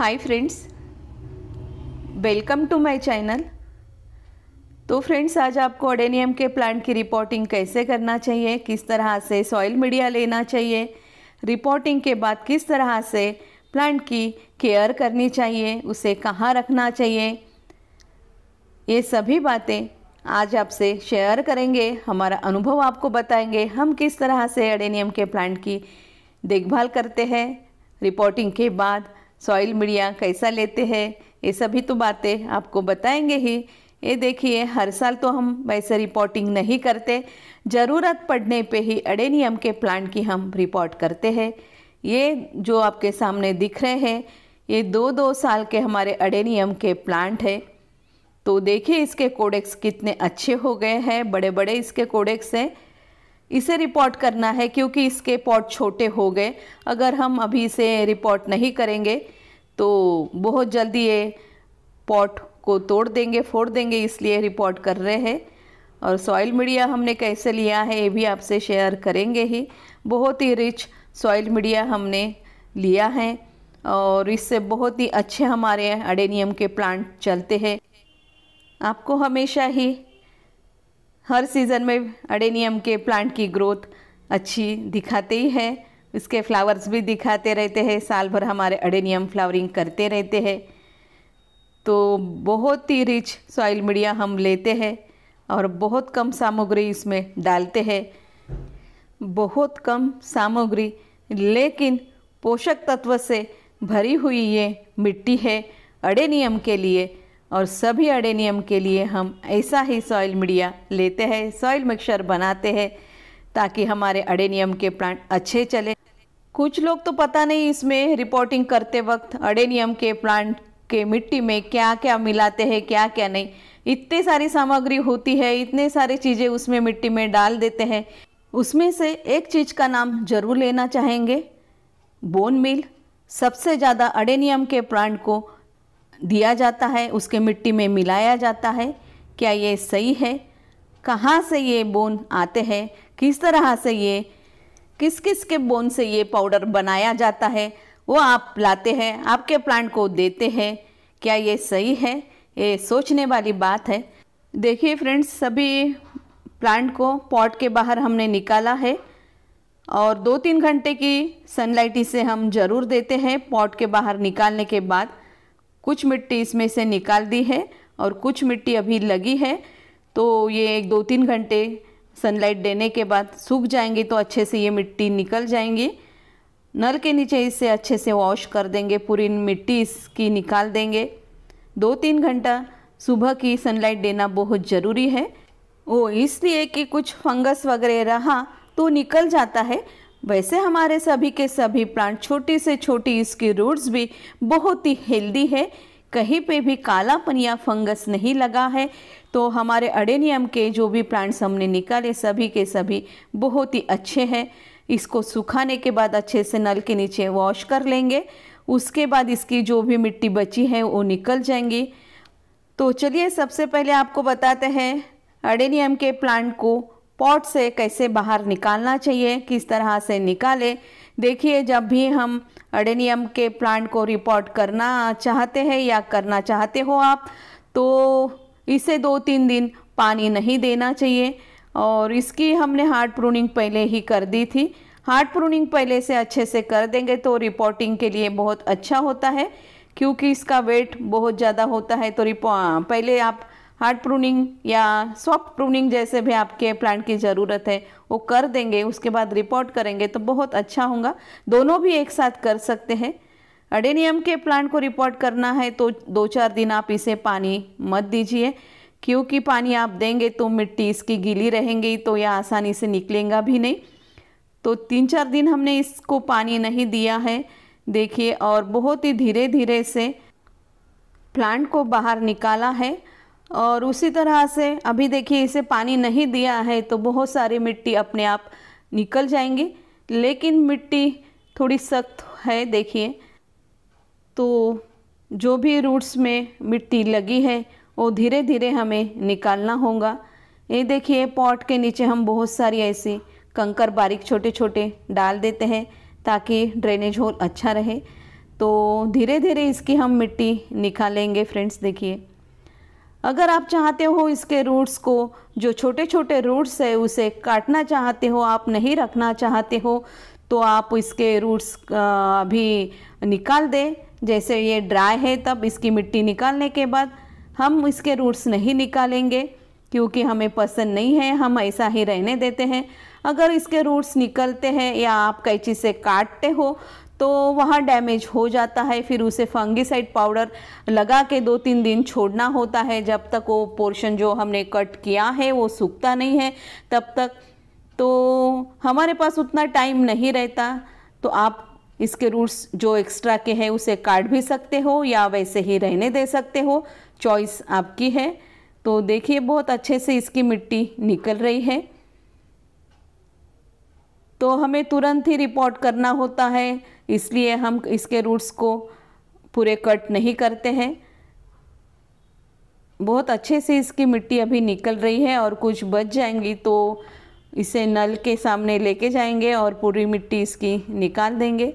hi friends welcome to my channel तो friends आज आपको ओडेनियम के प्लांट की रिपोर्टिंग कैसे करना चाहिए किस तरह से सॉइल मीडिया लेना चाहिए रिपोर्टिंग के बाद किस तरह से प्लांट की केयर करनी चाहिए उसे कहाँ रखना चाहिए ये सभी बातें आज आपसे शेयर करेंगे हमारा अनुभव आपको बताएंगे हम किस तरह से एडेनियम के प्लांट की देखभाल करते हैं रिपोर्टिंग के बाद सॉइल मीडिया कैसा लेते हैं ये सभी तो बातें आपको बताएंगे ही ये देखिए हर साल तो हम वैसे रिपोर्टिंग नहीं करते ज़रूरत पड़ने पे ही अडेनियम के प्लांट की हम रिपोर्ट करते हैं ये जो आपके सामने दिख रहे हैं ये दो दो साल के हमारे अडेनियम के प्लांट है तो देखिए इसके कोडेक्स कितने अच्छे हो गए हैं बड़े बड़े इसके कोडेक्स हैं इसे रिपोर्ट करना है क्योंकि इसके पॉट छोटे हो गए अगर हम अभी इसे रिपोर्ट नहीं करेंगे तो बहुत जल्दी ये पॉट को तोड़ देंगे फोड़ देंगे इसलिए रिपोर्ट कर रहे हैं और सॉइल मीडिया हमने कैसे लिया है ये भी आपसे शेयर करेंगे ही बहुत ही रिच सॉइल मीडिया हमने लिया है और इससे बहुत ही अच्छे हमारे अडेनियम के प्लांट चलते हैं आपको हमेशा ही हर सीज़न में अडेनियम के प्लांट की ग्रोथ अच्छी दिखाते ही है इसके फ्लावर्स भी दिखाते रहते हैं साल भर हमारे अडेनियम फ्लावरिंग करते रहते हैं तो बहुत ही रिच सॉइल मीडिया हम लेते हैं और बहुत कम सामग्री इसमें डालते हैं बहुत कम सामग्री लेकिन पोषक तत्व से भरी हुई ये मिट्टी है अडेनियम के लिए और सभी अडेनियम के लिए हम ऐसा ही सॉइल मीडिया लेते हैं सॉइल मिक्सचर बनाते हैं ताकि हमारे अडेनियम के प्लांट अच्छे चले कुछ लोग तो पता नहीं इसमें रिपोर्टिंग करते वक्त अडेनियम के प्लांट के मिट्टी में क्या क्या मिलाते हैं क्या क्या नहीं इतनी सारी सामग्री होती है इतने सारे चीज़ें उसमें मिट्टी में डाल देते हैं उसमें से एक चीज़ का नाम जरूर लेना चाहेंगे बोन मिल सबसे ज़्यादा अडेनियम के प्लांट को दिया जाता है उसके मिट्टी में मिलाया जाता है क्या ये सही है कहाँ से ये बोन आते हैं किस तरह से ये किस किस के बोन से ये पाउडर बनाया जाता है वो आप लाते हैं आपके प्लांट को देते हैं क्या ये सही है ये सोचने वाली बात है देखिए फ्रेंड्स सभी प्लांट को पॉट के बाहर हमने निकाला है और दो तीन घंटे की सनलाइट इसे हम ज़रूर देते हैं पॉट के बाहर निकालने के बाद कुछ मिट्टी इसमें से निकाल दी है और कुछ मिट्टी अभी लगी है तो ये एक दो तीन घंटे सनलाइट देने के बाद सूख जाएंगी तो अच्छे से ये मिट्टी निकल जाएंगी नल के नीचे इसे अच्छे से वॉश कर देंगे पूरी मिट्टी इसकी निकाल देंगे दो तीन घंटा सुबह की सनलाइट देना बहुत ज़रूरी है वो इसलिए कि कुछ फंगस वगैरह रहा तो निकल जाता है वैसे हमारे सभी के सभी प्लांट छोटी से छोटी इसकी रूट्स भी बहुत ही हेल्दी है कहीं पे भी कालापन या फंगस नहीं लगा है तो हमारे अडेनियम के जो भी प्लांट्स हमने निकाले सभी के सभी बहुत ही अच्छे हैं इसको सुखाने के बाद अच्छे से नल के नीचे वॉश कर लेंगे उसके बाद इसकी जो भी मिट्टी बची है वो निकल जाएंगी तो चलिए सबसे पहले आपको बताते हैं अडेनियम के प्लांट को पॉट से कैसे बाहर निकालना चाहिए किस तरह से निकाले देखिए जब भी हम अडेनियम के प्लांट को रिपोर्ट करना चाहते हैं या करना चाहते हो आप तो इसे दो तीन दिन पानी नहीं देना चाहिए और इसकी हमने हार्ड प्रूनिंग पहले ही कर दी थी हार्ड प्रूनिंग पहले से अच्छे से कर देंगे तो रिपोर्टिंग के लिए बहुत अच्छा होता है क्योंकि इसका वेट बहुत ज़्यादा होता है तो रिपो पहले आप हार्ड प्रूनिंग या सॉफ्ट प्रूनिंग जैसे भी आपके प्लांट की ज़रूरत है वो कर देंगे उसके बाद रिपोर्ट करेंगे तो बहुत अच्छा होगा दोनों भी एक साथ कर सकते हैं अडेनियम के प्लांट को रिपोर्ट करना है तो दो चार दिन आप इसे पानी मत दीजिए क्योंकि पानी आप देंगे तो मिट्टी इसकी गीली रहेंगी तो यह आसानी से निकलेगा भी नहीं तो तीन चार दिन हमने इसको पानी नहीं दिया है देखिए और बहुत ही धीरे धीरे से प्लांट को बाहर निकाला है और उसी तरह से अभी देखिए इसे पानी नहीं दिया है तो बहुत सारी मिट्टी अपने आप निकल जाएंगी लेकिन मिट्टी थोड़ी सख्त है देखिए तो जो भी रूट्स में मिट्टी लगी है वो धीरे धीरे हमें निकालना होगा ये देखिए पॉट के नीचे हम बहुत सारी ऐसी कंकर बारीक छोटे छोटे डाल देते हैं ताकि ड्रेनेज होल अच्छा रहे तो धीरे धीरे इसकी हम मिट्टी निकालेंगे फ्रेंड्स देखिए अगर आप चाहते हो इसके रूट्स को जो छोटे छोटे रूट्स है उसे काटना चाहते हो आप नहीं रखना चाहते हो तो आप इसके रूट्स अभी निकाल दें जैसे ये ड्राई है तब इसकी मिट्टी निकालने के बाद हम इसके रूट्स नहीं निकालेंगे क्योंकि हमें पसंद नहीं है हम ऐसा ही रहने देते हैं अगर इसके रूट्स निकलते हैं या आप कैची से काटते हो तो वहाँ डैमेज हो जाता है फिर उसे फंगिसाइड पाउडर लगा के दो तीन दिन छोड़ना होता है जब तक वो पोर्शन जो हमने कट किया है वो सूखता नहीं है तब तक तो हमारे पास उतना टाइम नहीं रहता तो आप इसके रूट्स जो एक्स्ट्रा के हैं उसे काट भी सकते हो या वैसे ही रहने दे सकते हो चॉइस आपकी है तो देखिए बहुत अच्छे से इसकी मिट्टी निकल रही है तो हमें तुरंत ही रिपोर्ट करना होता है इसलिए हम इसके रूट्स को पूरे कट नहीं करते हैं बहुत अच्छे से इसकी मिट्टी अभी निकल रही है और कुछ बच जाएंगी तो इसे नल के सामने लेके जाएंगे और पूरी मिट्टी इसकी निकाल देंगे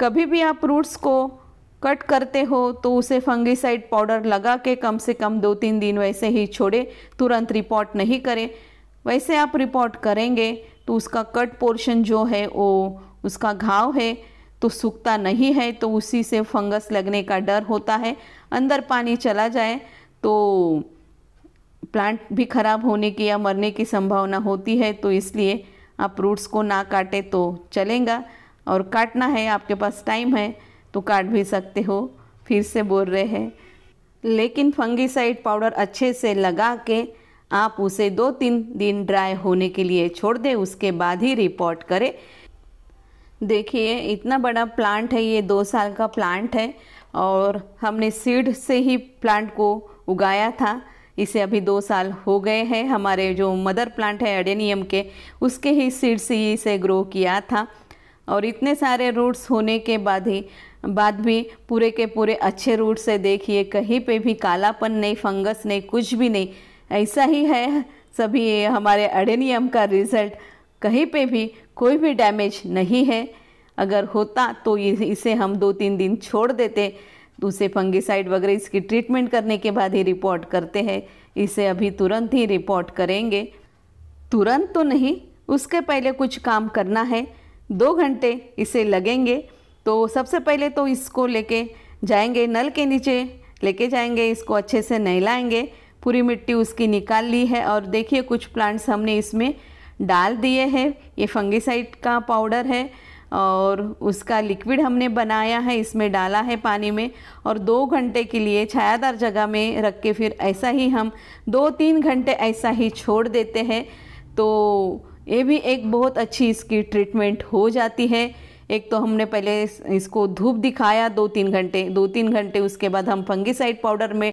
कभी भी आप रूट्स को कट करते हो तो उसे फंगिसाइड पाउडर लगा के कम से कम दो तीन दिन वैसे ही छोड़े तुरंत रिपोर्ट नहीं करें वैसे आप रिपोर्ट करेंगे तो उसका कट पोर्शन जो है वो उसका घाव है तो सूखता नहीं है तो उसी से फंगस लगने का डर होता है अंदर पानी चला जाए तो प्लांट भी खराब होने की या मरने की संभावना होती है तो इसलिए आप रूट्स को ना काटे तो चलेगा और काटना है आपके पास टाइम है तो काट भी सकते हो फिर से बोल रहे हैं लेकिन फंगिसाइड पाउडर अच्छे से लगा के आप उसे दो तीन दिन ड्राई होने के लिए छोड़ दें उसके बाद ही रिपोर्ट करें देखिए इतना बड़ा प्लांट है ये दो साल का प्लांट है और हमने सीड से ही प्लांट को उगाया था इसे अभी दो साल हो गए हैं हमारे जो मदर प्लांट है एडेनियम के उसके ही सीड से ही इसे ग्रो किया था और इतने सारे रूट्स होने के बाद ही बाद भी पूरे के पूरे अच्छे रूट से देखिए कहीं पे भी कालापन नहीं फंगस नहीं कुछ भी नहीं ऐसा ही है सभी हमारे नियम का रिजल्ट कहीं पे भी कोई भी डैमेज नहीं है अगर होता तो इसे हम दो तीन दिन छोड़ देते दूसरे फंगिसाइड वगैरह इसकी ट्रीटमेंट करने के बाद ही रिपोर्ट करते हैं इसे अभी तुरंत ही रिपोर्ट करेंगे तुरंत तो नहीं उसके पहले कुछ काम करना है दो घंटे इसे लगेंगे तो सबसे पहले तो इसको लेके जाएंगे नल के नीचे लेके जाएंगे इसको अच्छे से नहलाएंगे पूरी मिट्टी उसकी निकाल ली है और देखिए कुछ प्लांट्स हमने इसमें डाल दिए हैं ये फंगिसाइड का पाउडर है और उसका लिक्विड हमने बनाया है इसमें डाला है पानी में और दो घंटे के लिए छायादार जगह में रख के फिर ऐसा ही हम दो तीन घंटे ऐसा ही छोड़ देते हैं तो ये भी एक बहुत अच्छी इसकी ट्रीटमेंट हो जाती है एक तो हमने पहले इसको धूप दिखाया दो तीन घंटे दो तीन घंटे उसके बाद हम फंगिसाइड पाउडर में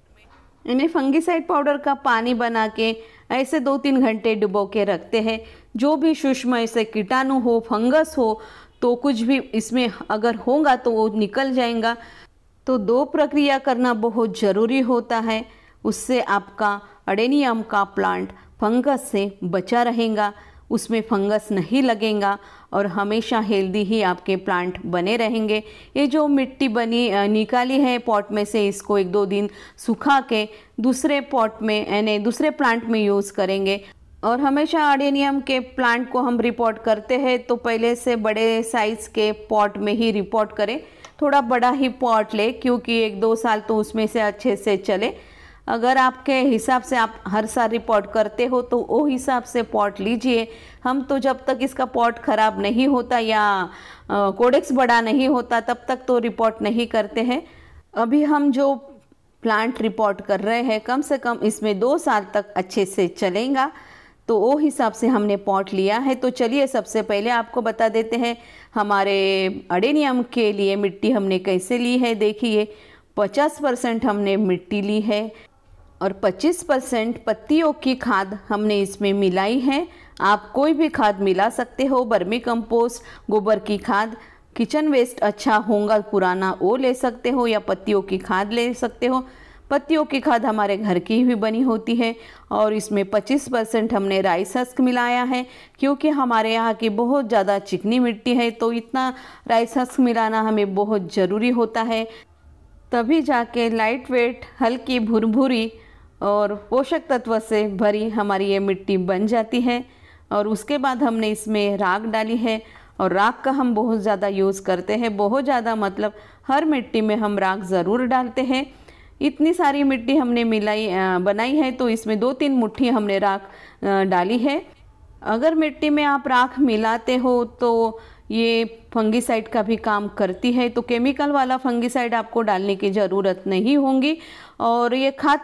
इन्हें फंगिसाइड पाउडर का पानी बना के ऐसे दो तीन घंटे डुबो के रखते हैं जो भी सूक्ष्म ऐसे कीटाणु हो फंगस हो तो कुछ भी इसमें अगर होगा तो वो निकल जाएगा तो दो प्रक्रिया करना बहुत ज़रूरी होता है उससे आपका अडेनियम का प्लांट फंगस से बचा रहेगा उसमें फंगस नहीं लगेगा और हमेशा हेल्दी ही आपके प्लांट बने रहेंगे ये जो मिट्टी बनी निकाली है पॉट में से इसको एक दो दिन सुखा के दूसरे पॉट में यानी दूसरे प्लांट में यूज़ करेंगे और हमेशा आर्डेनियम के प्लांट को हम रिपोर्ट करते हैं तो पहले से बड़े साइज़ के पॉट में ही रिपोर्ट करें थोड़ा बड़ा ही पॉट ले क्योंकि एक दो साल तो उसमें से अच्छे से चले अगर आपके हिसाब से आप हर साल रिपोर्ट करते हो तो वो हिसाब से पॉट लीजिए हम तो जब तक इसका पॉट ख़राब नहीं होता या कोडेक्स बड़ा नहीं होता तब तक तो रिपोर्ट नहीं करते हैं अभी हम जो प्लांट रिपोर्ट कर रहे हैं कम से कम इसमें दो साल तक अच्छे से चलेगा तो वो हिसाब से हमने पॉट लिया है तो चलिए सबसे पहले आपको बता देते हैं हमारे अडेनियम के लिए मिट्टी हमने कैसे ली है देखिए 50 परसेंट हमने मिट्टी ली है और 25 परसेंट पत्तियों की खाद हमने इसमें मिलाई है आप कोई भी खाद मिला सकते हो बर्मी कंपोस्ट गोबर की खाद किचन वेस्ट अच्छा होगा पुराना वो ले सकते हो या पत्तियों की खाद ले सकते हो पत्तियों की खाद हमारे घर की ही बनी होती है और इसमें 25 परसेंट हमने राइस हस्क मिलाया है क्योंकि हमारे यहाँ की बहुत ज़्यादा चिकनी मिट्टी है तो इतना राइस हस्क मिलाना हमें बहुत ज़रूरी होता है तभी जाके लाइट वेट हल्की भुरभुरी और पोषक तत्व से भरी हमारी ये मिट्टी बन जाती है और उसके बाद हमने इसमें राख डाली है और राख का हम बहुत ज़्यादा यूज़ करते हैं बहुत ज़्यादा मतलब हर मिट्टी में हम राख ज़रूर डालते हैं इतनी सारी मिट्टी हमने मिलाई बनाई है तो इसमें दो तीन मुट्ठी हमने राख डाली है अगर मिट्टी में आप राख मिलाते हो तो ये फंगिसाइड का भी काम करती है तो केमिकल वाला फंगिसाइड आपको डालने की ज़रूरत नहीं होगी और ये खाद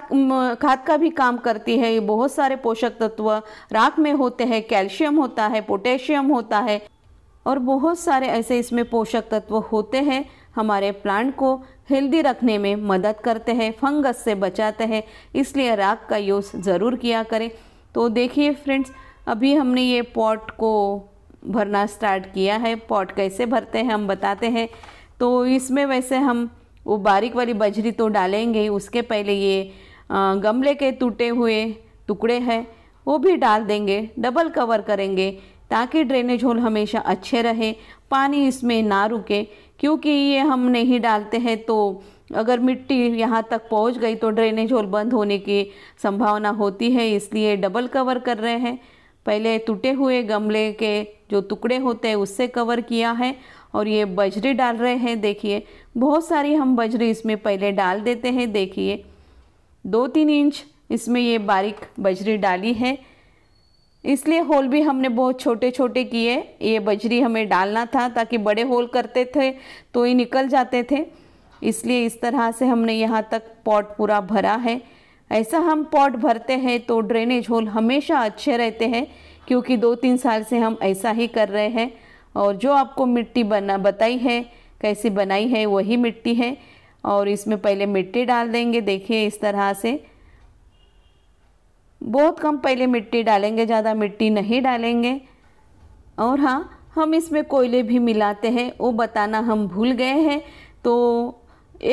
खाद का भी काम करती है ये बहुत सारे पोषक तत्व राख में होते हैं कैल्शियम होता है पोटेशियम होता है और बहुत सारे ऐसे इसमें पोषक तत्व होते हैं हमारे प्लांट को हेल्दी रखने में मदद करते हैं फंगस से बचाते हैं इसलिए राख का यूज़ ज़रूर किया करें तो देखिए फ्रेंड्स अभी हमने ये पॉट को भरना स्टार्ट किया है पॉट कैसे भरते हैं हम बताते हैं तो इसमें वैसे हम वो बारीक वाली बजरी तो डालेंगे उसके पहले ये गमले के टूटे हुए टुकड़े हैं वो भी डाल देंगे डबल कवर करेंगे ताकि ड्रेनेज होल हमेशा अच्छे रहे पानी इसमें ना रुके क्योंकि ये हम नहीं डालते हैं तो अगर मिट्टी यहाँ तक पहुँच गई तो ड्रेनेज होल बंद होने की संभावना होती है इसलिए डबल कवर कर रहे हैं पहले टूटे हुए गमले के जो टुकड़े होते हैं उससे कवर किया है और ये बजरी डाल रहे हैं देखिए बहुत सारी हम बजरी इसमें पहले डाल देते हैं देखिए दो तीन इंच इसमें ये बारीक बजरी डाली है इसलिए होल भी हमने बहुत छोटे छोटे किए ये बजरी हमें डालना था ताकि बड़े होल करते थे तो ये निकल जाते थे इसलिए इस तरह से हमने यहाँ तक पॉट पूरा भरा है ऐसा हम पॉट भरते हैं तो ड्रेनेज होल हमेशा अच्छे रहते हैं क्योंकि दो तीन साल से हम ऐसा ही कर रहे हैं और जो आपको मिट्टी बना बताई है कैसे बनाई है वही मिट्टी है और इसमें पहले मिट्टी डाल देंगे देखिए इस तरह से बहुत कम पहले मिट्टी डालेंगे ज़्यादा मिट्टी नहीं डालेंगे और हाँ हम इसमें कोयले भी मिलाते हैं वो बताना हम भूल गए हैं तो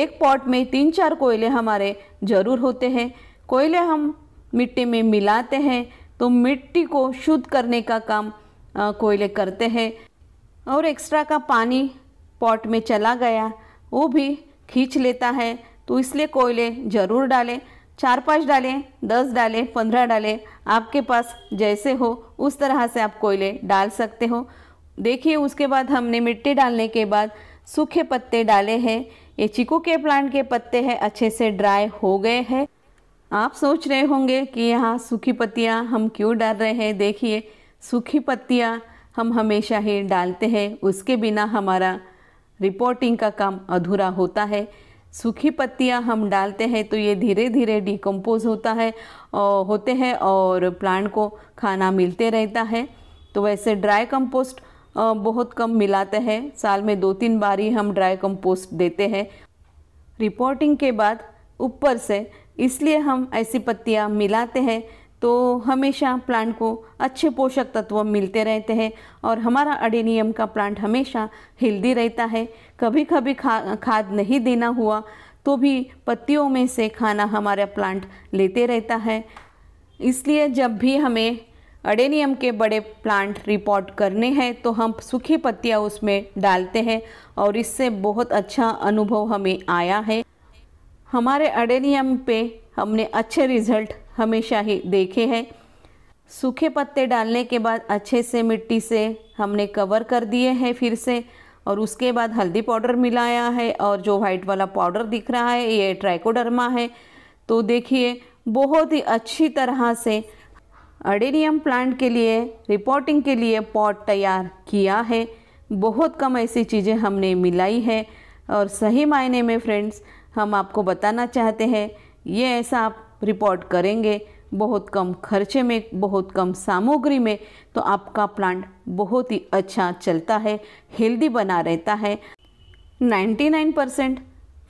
एक पॉट में तीन चार कोयले हमारे ज़रूर होते हैं कोयले हम मिट्टी में मिलाते हैं तो मिट्टी को शुद्ध करने का काम कोयले करते हैं और एक्स्ट्रा का पानी पॉट में चला गया वो भी खींच लेता है तो इसलिए कोयले ज़रूर डालें चार पाँच डालें दस डालें पंद्रह डालें आपके पास जैसे हो उस तरह से आप कोयले डाल सकते हो देखिए उसके बाद हमने मिट्टी डालने के बाद सूखे पत्ते डाले हैं ये चीकू के प्लांट के पत्ते हैं अच्छे से ड्राई हो गए हैं आप सोच रहे होंगे कि यहाँ सूखी पत्तियाँ हम क्यों डाल रहे हैं देखिए सूखी पत्तियाँ हम हमेशा ही डालते हैं उसके बिना हमारा रिपोर्टिंग का काम अधूरा होता है सूखी पत्तियाँ हम डालते हैं तो ये धीरे धीरे डिकम्पोज होता है और होते हैं और प्लांट को खाना मिलते रहता है तो वैसे ड्राई कंपोस्ट बहुत कम मिलाते हैं साल में दो तीन बार ही हम ड्राई कंपोस्ट देते हैं रिपोर्टिंग के बाद ऊपर से इसलिए हम ऐसी पत्तियाँ मिलाते हैं तो हमेशा प्लांट को अच्छे पोषक तत्व मिलते रहते हैं और हमारा अडेनियम का प्लांट हमेशा हेल्दी रहता है कभी कभी खा खाद नहीं देना हुआ तो भी पत्तियों में से खाना हमारा प्लांट लेते रहता है इसलिए जब भी हमें अडेनियम के बड़े प्लांट रिपोर्ट करने हैं तो हम सूखी पत्तियाँ उसमें डालते हैं और इससे बहुत अच्छा अनुभव हमें आया है हमारे अडेनियम पे हमने अच्छे रिजल्ट हमेशा ही देखे हैं सूखे पत्ते डालने के बाद अच्छे से मिट्टी से हमने कवर कर दिए हैं फिर से और उसके बाद हल्दी पाउडर मिलाया है और जो वाइट वाला पाउडर दिख रहा है ये ट्राइकोडर्मा है तो देखिए बहुत ही अच्छी तरह से अडेनियम प्लांट के लिए रिपोर्टिंग के लिए पॉट तैयार किया है बहुत कम ऐसी चीज़ें हमने मिलाई है और सही मायने में फ्रेंड्स हम आपको बताना चाहते हैं ये ऐसा आप रिपोर्ट करेंगे बहुत कम खर्चे में बहुत कम सामग्री में तो आपका प्लांट बहुत ही अच्छा चलता है हेल्दी बना रहता है 99 परसेंट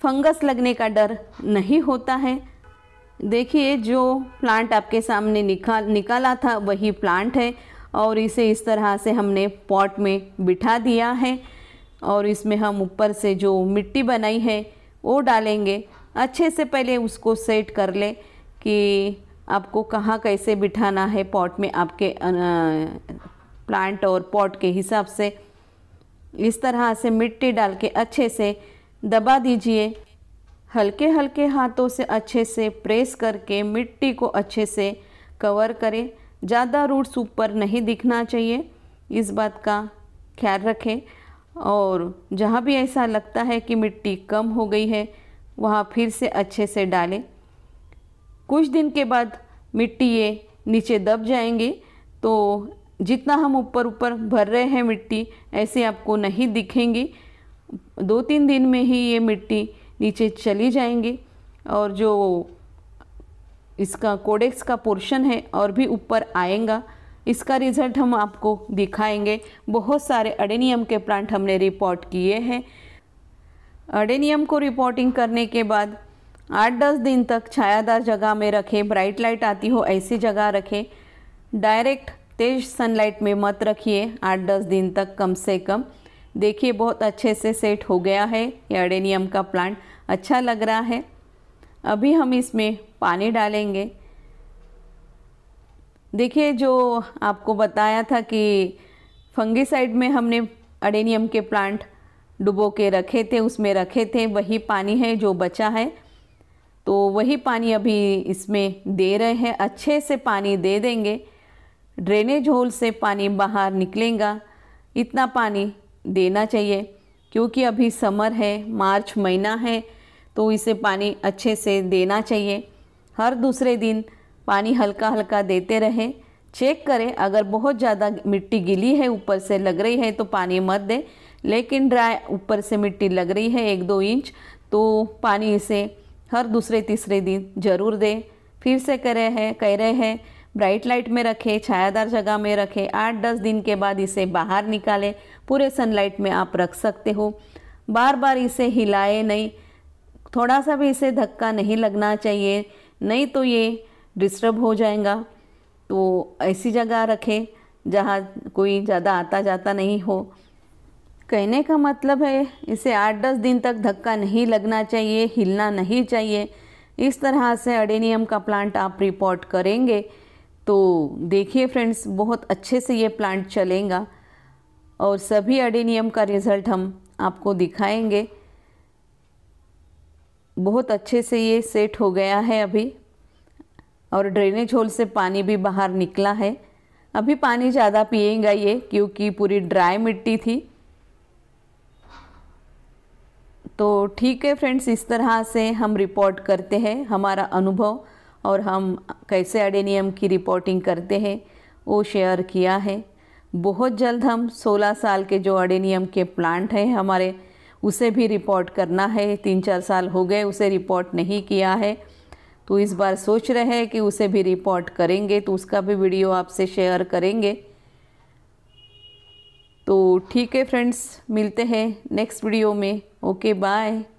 फंगस लगने का डर नहीं होता है देखिए जो प्लांट आपके सामने निकाल निकाला था वही प्लांट है और इसे इस तरह से हमने पॉट में बिठा दिया है और इसमें हम ऊपर से जो मिट्टी बनाई है वो डालेंगे अच्छे से पहले उसको सेट कर ले कि आपको कहाँ कैसे बिठाना है पॉट में आपके प्लांट और पॉट के हिसाब से इस तरह से मिट्टी डाल के अच्छे से दबा दीजिए हल्के हल्के हाथों से अच्छे से प्रेस करके मिट्टी को अच्छे से कवर करें ज़्यादा रूट्स ऊपर नहीं दिखना चाहिए इस बात का ख्याल रखें और जहाँ भी ऐसा लगता है कि मिट्टी कम हो गई है वहाँ फिर से अच्छे से डालें कुछ दिन के बाद मिट्टी ये नीचे दब जाएंगे तो जितना हम ऊपर ऊपर भर रहे हैं मिट्टी ऐसे आपको नहीं दिखेंगी दो तीन दिन में ही ये मिट्टी नीचे चली जाएंगी और जो इसका कोडेक्स का पोर्शन है और भी ऊपर आएगा इसका रिज़ल्ट हम आपको दिखाएंगे बहुत सारे अडेनियम के प्लांट हमने रिपोर्ट किए हैं अडेनियम को रिपोर्टिंग करने के बाद आठ दस दिन तक छायादार जगह में रखें ब्राइट लाइट आती हो ऐसी जगह रखें डायरेक्ट तेज सनलाइट में मत रखिए आठ दस दिन तक कम से कम देखिए बहुत अच्छे से सेट हो गया है ये अडेनियम का प्लांट अच्छा लग रहा है अभी हम इसमें पानी डालेंगे देखिए जो आपको बताया था कि फंगीसाइड में हमने अडेनियम के प्लांट डुबो के रखे थे उसमें रखे थे वही पानी है जो बचा है तो वही पानी अभी इसमें दे रहे हैं अच्छे से पानी दे देंगे ड्रेनेज होल से पानी बाहर निकलेगा इतना पानी देना चाहिए क्योंकि अभी समर है मार्च महीना है तो इसे पानी अच्छे से देना चाहिए हर दूसरे दिन पानी हल्का हल्का देते रहें चेक करें अगर बहुत ज़्यादा मिट्टी गीली है ऊपर से लग रही है तो पानी मत दें लेकिन ड्राई ऊपर से मिट्टी लग रही है एक दो इंच तो पानी इसे हर दूसरे तीसरे दिन ज़रूर दें फिर से कह रहे हैं कह रहे हैं ब्राइट लाइट में रखें छायादार जगह में रखें आठ दस दिन के बाद इसे बाहर निकालें पूरे सनलाइट में आप रख सकते हो बार बार इसे हिलाए नहीं थोड़ा सा भी इसे धक्का नहीं लगना चाहिए नहीं तो ये डिस्टर्ब हो जाएगा तो ऐसी जगह रखें जहाँ कोई ज़्यादा आता जाता नहीं हो कहने का मतलब है इसे आठ दस दिन तक धक्का नहीं लगना चाहिए हिलना नहीं चाहिए इस तरह से अडेनियम का प्लांट आप रिपोर्ट करेंगे तो देखिए फ्रेंड्स बहुत अच्छे से ये प्लांट चलेगा और सभी अडेनियम का रिज़ल्ट हम आपको दिखाएंगे बहुत अच्छे से ये सेट हो गया है अभी और ड्रेनेज होल से पानी भी बाहर निकला है अभी पानी ज़्यादा पिएगा ये क्योंकि पूरी ड्राई मिट्टी थी तो ठीक है फ्रेंड्स इस तरह से हम रिपोर्ट करते हैं हमारा अनुभव और हम कैसे अडेनियम की रिपोर्टिंग करते हैं वो शेयर किया है बहुत जल्द हम 16 साल के जो अडेनियम के प्लांट हैं हमारे उसे भी रिपोर्ट करना है तीन चार साल हो गए उसे रिपोर्ट नहीं किया है तो इस बार सोच रहे हैं कि उसे भी रिपोर्ट करेंगे तो उसका भी वीडियो आपसे शेयर करेंगे तो ठीक है फ्रेंड्स मिलते हैं नेक्स्ट वीडियो में ओके बाय